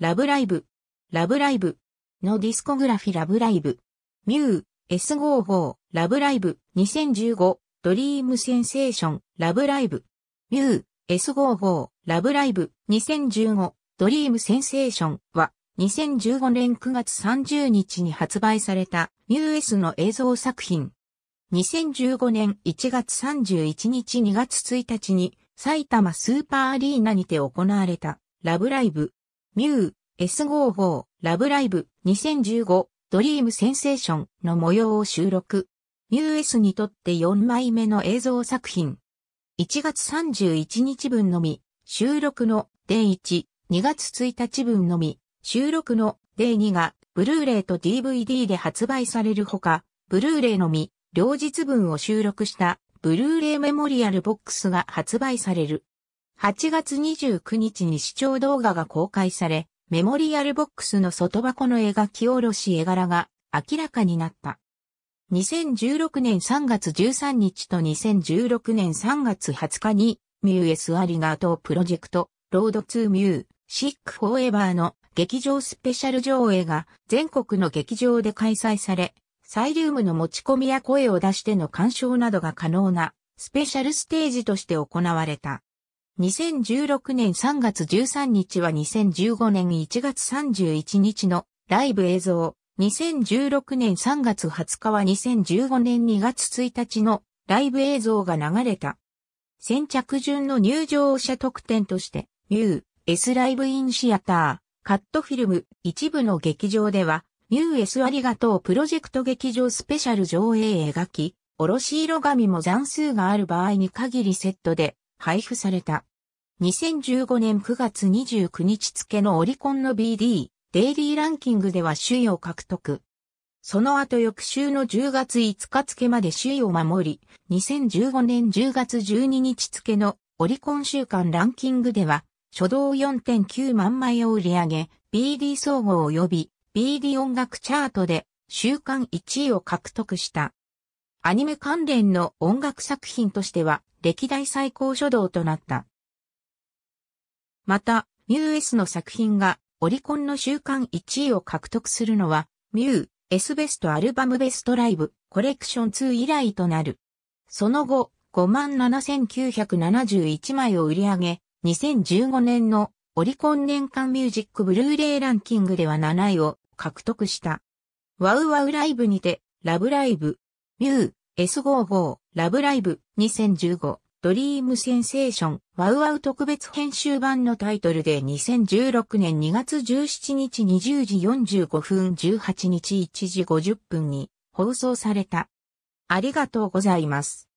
ラブライブ、ラブライブのディスコグラフィラブライブ、ミュー、S55、ラブライブ、2015、ドリームセンセーション、ラブライブ、ミュー、S55、ラブライブ、2015、ドリームセンセーションは、2015年9月30日に発売された、ミュー S の映像作品。2015年1月31日2月1日に、埼玉スーパーアリーナにて行われた、ラブライブ、ミュー、S55、ラブライブ、2015、ドリームセンセーションの模様を収録。ミュー S にとって4枚目の映像作品。1月31日分のみ、収録の D1、2月1日分のみ、収録の D2 が、ブルーレイと DVD で発売されるほか、ブルーレイのみ、両日分を収録した、ブルーレイメモリアルボックスが発売される。8月29日に視聴動画が公開され、メモリアルボックスの外箱の描き下ろし絵柄が明らかになった。2016年3月13日と2016年3月20日に、ミューエスアリガートプロジェクト、ロードツー・ミュー、シックフォーエバーの劇場スペシャル上映が全国の劇場で開催され、サイリウムの持ち込みや声を出しての鑑賞などが可能なスペシャルステージとして行われた。2016年3月13日は2015年1月31日のライブ映像。2016年3月20日は2015年2月1日のライブ映像が流れた。先着順の入場者特典として、ミュー、S ライブインシアター、カットフィルム、一部の劇場では、ミュー S ありがとうプロジェクト劇場スペシャル上映描き、おろし色紙も残数がある場合に限りセットで配布された。2015年9月29日付のオリコンの BD、デイリーランキングでは首位を獲得。その後翌週の10月5日付まで首位を守り、2015年10月12日付のオリコン週間ランキングでは、初動4.9万枚を売り上げ、BD 総合及び BD 音楽チャートで週間1位を獲得した。アニメ関連の音楽作品としては歴代最高書道となった。また、ミュー S の作品がオリコンの週間1位を獲得するのは、ミュー S ベストアルバムベストライブコレクション2以来となる。その後、57,971枚を売り上げ、2015年のオリコン年間ミュージックブルーレイランキングでは7位を獲得した。ワウワウライブにて、ラブライブ、ミュー、S55、ラブライブ、2015、ドリームセンセーション、ワウワウ特別編集版のタイトルで2016年2月17日20時45分18日1時50分に放送された。ありがとうございます。